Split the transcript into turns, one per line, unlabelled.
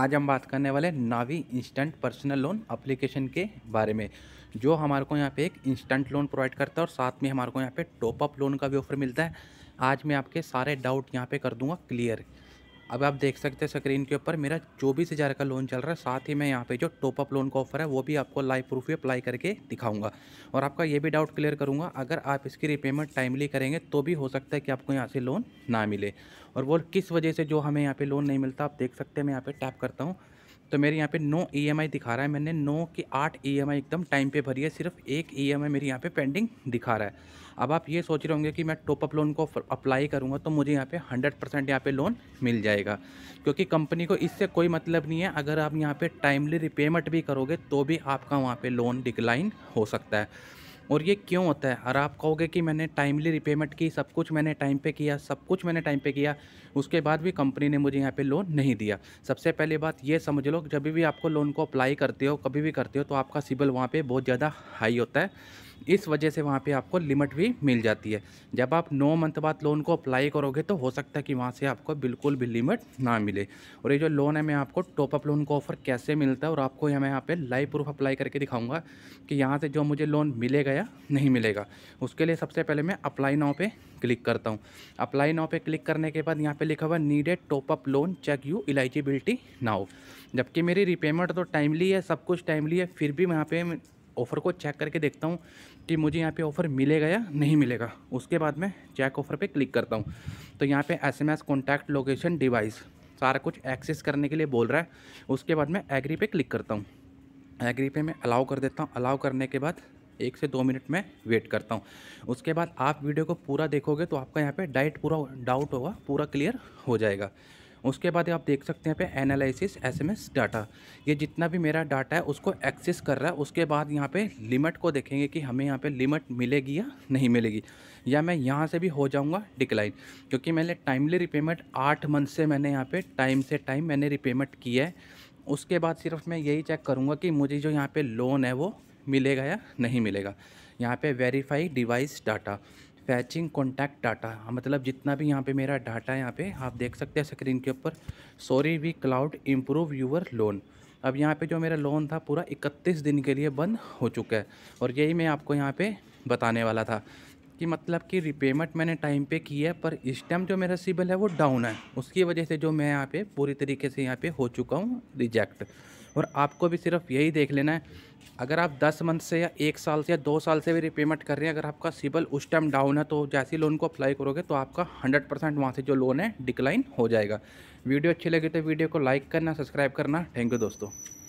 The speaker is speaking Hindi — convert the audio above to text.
आज हम बात करने वाले Navi instant personal loan application के बारे में जो हमारे को यहाँ पे एक इंस्टेंट लोन प्रोवाइड करता है और साथ में हमारे को यहाँ पे टॉप अप लोन का भी ऑफर मिलता है आज मैं आपके सारे डाउट यहाँ पे कर दूंगा क्लियर अब आप देख सकते हैं स्क्रीन के ऊपर मेरा चौबीस हज़ार का लोन चल रहा है साथ ही मैं यहाँ पे जो टॉपअप लोन का ऑफर है वो भी आपको लाइव प्रूफ ही अप्लाई करके दिखाऊंगा और आपका ये भी डाउट क्लियर करूँगा अगर आप इसकी रिपेमेंट टाइमली करेंगे तो भी हो सकता है कि आपको यहाँ से लोन ना मिले और वो किस वजह से जो हमें यहाँ पर लोन नहीं मिलता आप देख सकते हैं मैं यहाँ पर टैप करता हूँ तो मेरे यहाँ पे नो ई e दिखा रहा है मैंने नो की आठ ई e एकदम टाइम पे भरी है सिर्फ एक ई e एम मेरी यहाँ पे पेंडिंग दिखा रहा है अब आप ये सोच रहे होंगे कि मैं टॉपअप लोन को अप्लाई करूँगा तो मुझे यहाँ पे 100 परसेंट यहाँ पे लोन मिल जाएगा क्योंकि कंपनी को इससे कोई मतलब नहीं है अगर आप यहाँ पे टाइमली रिपेमेंट भी करोगे तो भी आपका वहाँ पे लोन डिक्लाइन हो सकता है और ये क्यों होता है और आप कहोगे कि मैंने टाइमली रिपेमेंट की सब कुछ मैंने टाइम पे किया सब कुछ मैंने टाइम पे किया उसके बाद भी कंपनी ने मुझे यहाँ पे लोन नहीं दिया सबसे पहले बात ये समझ लो जब भी आपको लोन को अप्लाई करते हो कभी भी करते हो तो आपका सिबल वहाँ पर बहुत ज़्यादा हाई होता है इस वजह से वहाँ पे आपको लिमिट भी मिल जाती है जब आप नौ मंथ बाद लोन को अप्लाई करोगे तो हो सकता है कि वहाँ से आपको बिल्कुल भी लिमिट ना मिले और ये जो लोन है मैं आपको टॉपअप लोन का ऑफ़र कैसे मिलता है और आपको मैं यहाँ पर लाइव प्रूफ अप्लाई करके दिखाऊँगा कि यहाँ से जो मुझे लोन मिलेगा या नहीं मिलेगा उसके लिए सबसे पहले मैं अप्लाई नाव पर क्लिक करता हूँ अप्लाई नाव पर क्लिक करने के बाद यहाँ पर लिखा हुआ needed top up loan check you eligibility now जबकि मेरी रिपेमेंट तो टाइमली है सब कुछ टाइमली है फिर भी यहाँ पे ऑफ़र को चेक करके देखता हूँ कि मुझे यहाँ पे ऑफ़र मिलेगा या नहीं मिलेगा उसके बाद मैं चेक ऑफ़र पे क्लिक करता हूँ तो यहाँ पे S M S contact location device सारा कुछ एक्सेस करने के लिए बोल रहा है उसके बाद मैं एग्री पे क्लिक करता हूँ एग्री पे मैं अलाउ कर देता हूँ अलाउ करने के बाद एक से दो मिनट में वेट करता हूँ उसके बाद आप वीडियो को पूरा देखोगे तो आपका यहाँ पर डाइट पूरा डाउट होगा पूरा क्लियर हो जाएगा उसके बाद आप देख सकते हैं पे एनालिसिस एसएमएस डाटा ये जितना भी मेरा डाटा है उसको एक्सेस कर रहा है उसके बाद यहाँ पे लिमिट को देखेंगे कि हमें यहाँ पे लिमिट मिलेगी या नहीं मिलेगी या मैं यहाँ से भी हो जाऊँगा डिक्लाइन क्योंकि मैंने टाइमली रिपेमेंट आठ मंथ से मैंने यहाँ पर टाइम से टाइम मैंने रिपेमेंट किया है उसके बाद सिर्फ मैं यही चेक करूँगा कि मुझे जो यहाँ पर लोन है वो मिलेगा या नहीं मिलेगा यहाँ पे verify device data fetching contact data मतलब जितना भी यहाँ पे मेरा डाटा है यहाँ पे आप देख सकते हैं स्क्रीन के ऊपर sorry we could improve your loan अब यहाँ पे जो मेरा लोन था पूरा 31 दिन के लिए बंद हो चुका है और यही मैं आपको यहाँ पे बताने वाला था कि मतलब कि रिपेमेंट मैंने टाइम पे की है पर इस टाइम जो मेरा सिबल है वो डाउन है उसकी वजह से जो मैं यहाँ पे पूरी तरीके से यहाँ पे हो चुका हूँ रिजेक्ट और आपको भी सिर्फ यही देख लेना है अगर आप 10 मंथ से या एक साल से या दो साल से भी रिपेमेंट कर रहे हैं अगर आपका सिबल उस टाइम डाउन है तो जैसे लोन को अप्लाई करोगे तो आपका 100 परसेंट वहाँ से जो लोन है डिक्लाइन हो जाएगा वीडियो अच्छी लगी तो वीडियो को लाइक करना सब्सक्राइब करना थैंक यू दोस्तों